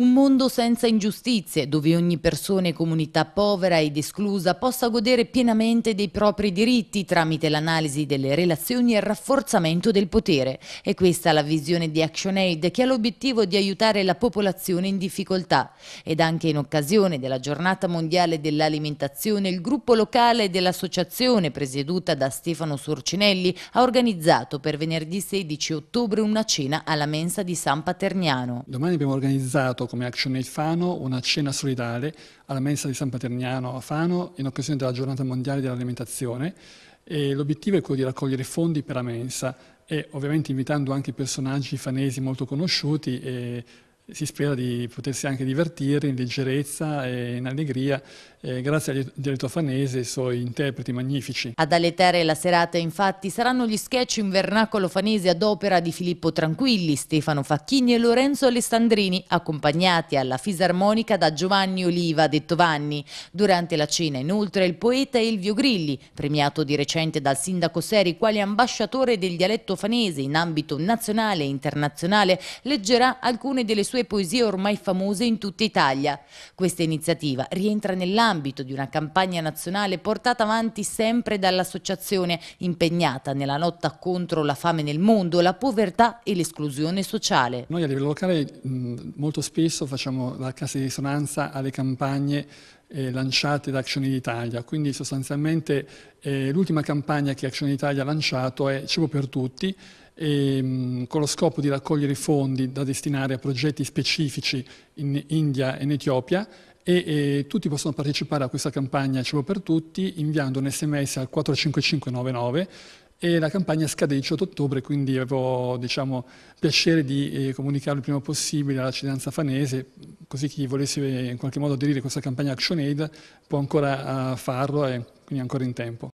Un mondo senza ingiustizie, dove ogni persona e comunità povera ed esclusa possa godere pienamente dei propri diritti tramite l'analisi delle relazioni e il rafforzamento del potere. È questa la visione di ActionAid che ha l'obiettivo di aiutare la popolazione in difficoltà. Ed anche in occasione della giornata mondiale dell'alimentazione, il gruppo locale dell'associazione presieduta da Stefano Sorcinelli ha organizzato per venerdì 16 ottobre una cena alla mensa di San Paterniano. Domani abbiamo organizzato come Action Aid Fano una cena solidale alla mensa di San Paterniano a Fano in occasione della giornata mondiale dell'alimentazione e l'obiettivo è quello di raccogliere fondi per la mensa e ovviamente invitando anche personaggi fanesi molto conosciuti e si spera di potersi anche divertire in leggerezza e in allegria eh, grazie al dialetto fanese e ai suoi interpreti magnifici. Ad alletare la serata infatti saranno gli sketch in vernacolo fanese ad opera di Filippo Tranquilli, Stefano Facchini e Lorenzo Alessandrini accompagnati alla fisarmonica da Giovanni Oliva detto Vanni. Durante la cena inoltre il poeta Elvio Grilli, premiato di recente dal sindaco Seri quale ambasciatore del dialetto fanese in ambito nazionale e internazionale, leggerà alcune delle sue sue poesie ormai famose in tutta Italia. Questa iniziativa rientra nell'ambito di una campagna nazionale portata avanti sempre dall'associazione impegnata nella lotta contro la fame nel mondo, la povertà e l'esclusione sociale. Noi a livello locale molto spesso facciamo la cassa di risonanza alle campagne eh, lanciate da Action d'Italia, quindi sostanzialmente eh, l'ultima campagna che Action d'Italia ha lanciato è Cibo per tutti ehm, con lo scopo di raccogliere fondi da destinare a progetti specifici in India e in Etiopia e, e tutti possono partecipare a questa campagna Cibo per Tutti inviando un sms al 45599 e la campagna scade il 18 ottobre, quindi avevo diciamo, piacere di eh, comunicare il prima possibile alla cittadinanza fanese, così chi volesse eh, in qualche modo aderire a questa campagna ActionAid può ancora eh, farlo e quindi ancora in tempo.